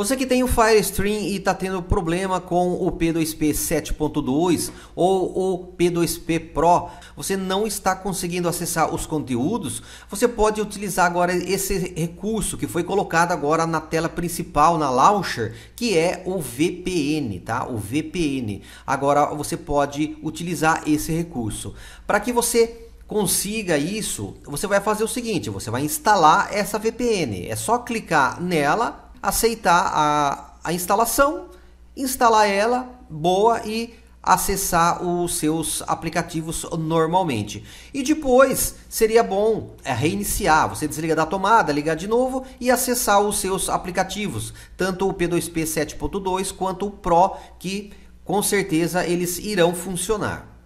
Você que tem o Firestream e está tendo problema com o P2P 7.2 ou o P2P Pro, você não está conseguindo acessar os conteúdos, você pode utilizar agora esse recurso que foi colocado agora na tela principal, na launcher, que é o VPN, tá? O VPN. Agora você pode utilizar esse recurso. Para que você consiga isso, você vai fazer o seguinte, você vai instalar essa VPN. É só clicar nela aceitar a, a instalação, instalar ela, boa e acessar os seus aplicativos normalmente. E depois seria bom é, reiniciar, você desliga da tomada, ligar de novo e acessar os seus aplicativos, tanto o P2P 7.2 quanto o Pro, que com certeza eles irão funcionar.